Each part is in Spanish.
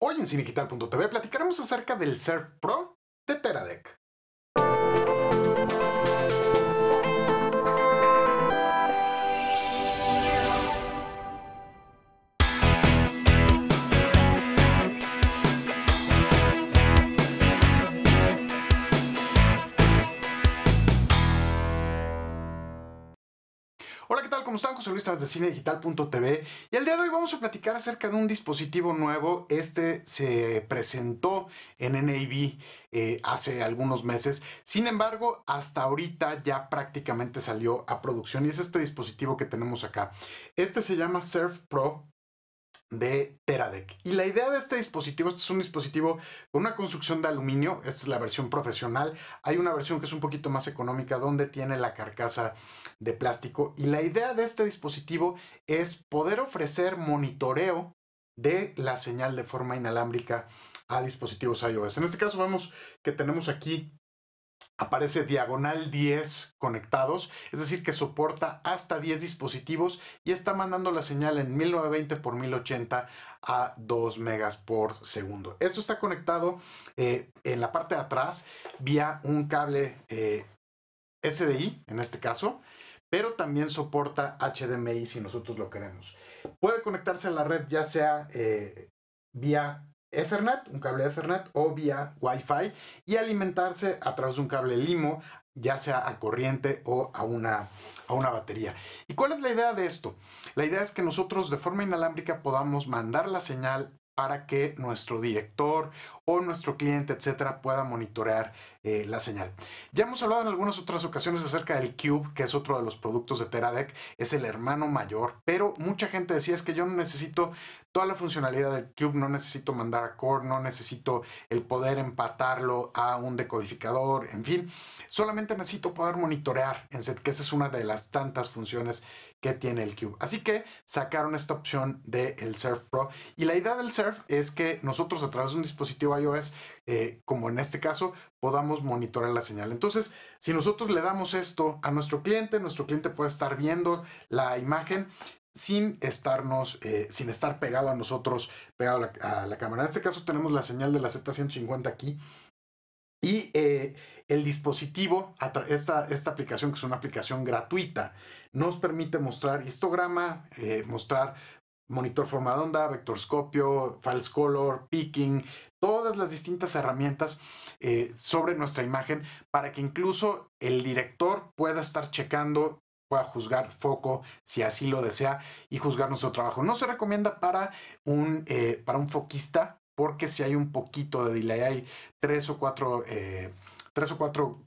Hoy en Cinegital.tv platicaremos acerca del Surf Pro de Teradek, Hola, ¿qué tal? ¿Cómo están? José Luis de cinedigital.tv y el día de hoy vamos a platicar acerca de un dispositivo nuevo. Este se presentó en NAB eh, hace algunos meses. Sin embargo, hasta ahorita ya prácticamente salió a producción y es este dispositivo que tenemos acá. Este se llama Surf Pro de Teradek. Y la idea de este dispositivo, este es un dispositivo con una construcción de aluminio, esta es la versión profesional, hay una versión que es un poquito más económica donde tiene la carcasa de plástico y la idea de este dispositivo es poder ofrecer monitoreo de la señal de forma inalámbrica a dispositivos iOS. En este caso vemos que tenemos aquí aparece diagonal 10 conectados, es decir, que soporta hasta 10 dispositivos y está mandando la señal en 1920 por 1080 a 2 megas por segundo. Esto está conectado eh, en la parte de atrás vía un cable eh, SDI, en este caso, pero también soporta HDMI si nosotros lo queremos. Puede conectarse a la red ya sea eh, vía Ethernet, un cable Ethernet o vía Wi-Fi y alimentarse a través de un cable limo, ya sea a corriente o a una, a una batería. ¿Y cuál es la idea de esto? La idea es que nosotros de forma inalámbrica podamos mandar la señal para que nuestro director o nuestro cliente, etcétera, pueda monitorear eh, la señal. Ya hemos hablado en algunas otras ocasiones acerca del Cube, que es otro de los productos de Teradek, es el hermano mayor, pero mucha gente decía es que yo no necesito toda la funcionalidad del Cube, no necesito mandar a core, no necesito el poder empatarlo a un decodificador, en fin, solamente necesito poder monitorear en set, que esa es una de las tantas funciones que tiene el Cube. Así que sacaron esta opción del Surf Pro. Y la idea del Surf es que nosotros a través de un dispositivo iOS, eh, como en este caso, podamos monitorear la señal. Entonces, si nosotros le damos esto a nuestro cliente, nuestro cliente puede estar viendo la imagen sin estarnos, eh, sin estar pegado a nosotros, pegado a la, a la cámara. En este caso tenemos la señal de la Z150 aquí y eh, el dispositivo, esta, esta aplicación, que es una aplicación gratuita, nos permite mostrar histograma, eh, mostrar monitor forma de onda, vectorscopio, false color, picking, todas las distintas herramientas eh, sobre nuestra imagen para que incluso el director pueda estar checando pueda juzgar foco si así lo desea y juzgar nuestro trabajo. No se recomienda para un, para un foquista porque si hay un poquito de delay, hay eh, tres o cuatro,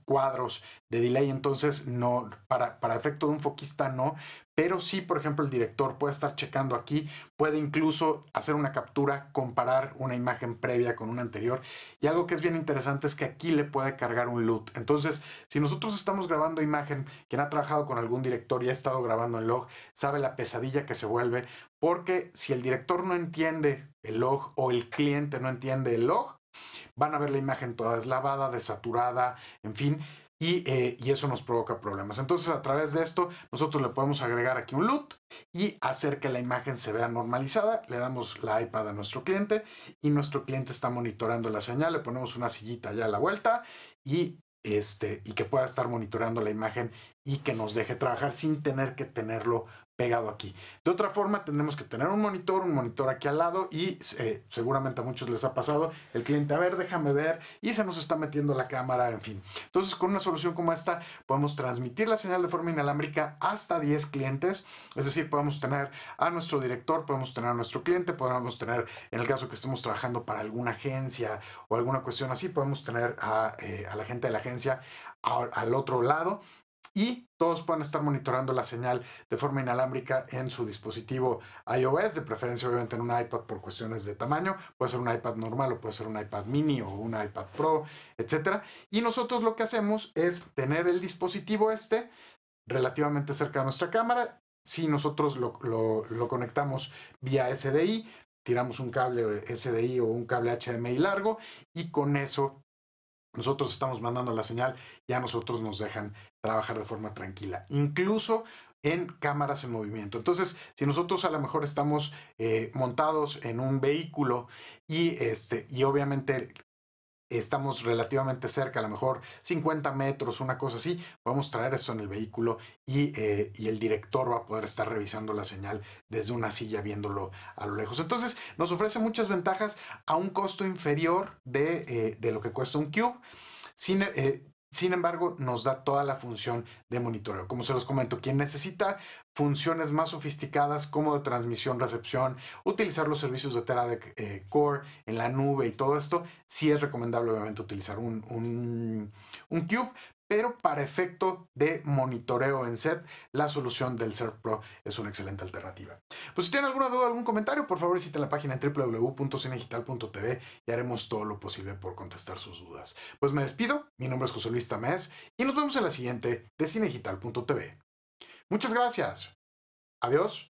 cuadros de delay, entonces no, para, para efecto de un foquista no, pero sí, por ejemplo, el director puede estar checando aquí, puede incluso hacer una captura, comparar una imagen previa con una anterior. Y algo que es bien interesante es que aquí le puede cargar un loot. Entonces, si nosotros estamos grabando imagen, quien ha trabajado con algún director y ha estado grabando en log, sabe la pesadilla que se vuelve, porque si el director no entiende el log o el cliente no entiende el log, van a ver la imagen toda deslavada, desaturada, en fin, eh, y, eso nos provoca problemas. Entonces a través de esto nosotros le podemos agregar aquí un loot y hacer que la imagen se vea normalizada. Le damos la iPad a nuestro cliente y nuestro cliente está monitorando la señal. Le ponemos una sillita allá a la vuelta y, este, y que pueda estar monitorando la imagen y que nos deje trabajar sin tener que tenerlo pegado aquí. De otra forma, tendremos que tener un monitor, un monitor aquí al lado y eh, seguramente a muchos les ha pasado el cliente, a ver, déjame ver y se nos está metiendo la cámara, en fin. Entonces, con una solución como esta, podemos transmitir la señal de forma inalámbrica hasta 10 clientes, es decir, podemos tener a nuestro director, podemos tener a nuestro cliente, podemos tener, en el caso que estemos trabajando para alguna agencia o alguna cuestión así, podemos tener a, eh, la gente de la agencia al otro lado y todos pueden estar monitorando la señal de forma inalámbrica en su dispositivo iOS, de preferencia obviamente en un iPad por cuestiones de tamaño, puede ser un iPad normal o puede ser un iPad mini o un iPad Pro, etc. Y nosotros lo que hacemos es tener el dispositivo este relativamente cerca de nuestra cámara. Si nosotros lo, lo conectamos vía SDI, tiramos un cable SDI o un cable HDMI largo y con eso nosotros estamos mandando la señal ya a nosotros nos dejan trabajar de forma tranquila, incluso en cámaras en movimiento. Entonces, si nosotros a lo mejor estamos eh, montados en un vehículo y, este, y obviamente estamos relativamente cerca, a lo mejor 50 metros, una cosa así, vamos traer eso en el vehículo eh, y, el director va a poder estar revisando la señal desde una silla viéndolo a lo lejos. Entonces nos ofrece muchas ventajas a un costo inferior de, eh, lo que cuesta un Cube. Sin, eh, sin embargo, nos da toda la función de monitoreo. Como se los comento, quien necesita funciones más sofisticadas como de transmisión, recepción, utilizar los servicios de Teradek eh, Core en la nube y todo esto, sí es recomendable obviamente utilizar un, un Cube, pero para efecto de monitoreo en set, la solución del Surf Pro es una excelente alternativa. Pues si tienen alguna duda o algún comentario, por favor visiten la página www.cinegital.tv y haremos todo lo posible por contestar sus dudas. Pues me despido, mi nombre es José Luis Tamés y nos vemos en la siguiente de cinegital.tv. Muchas gracias. Adiós.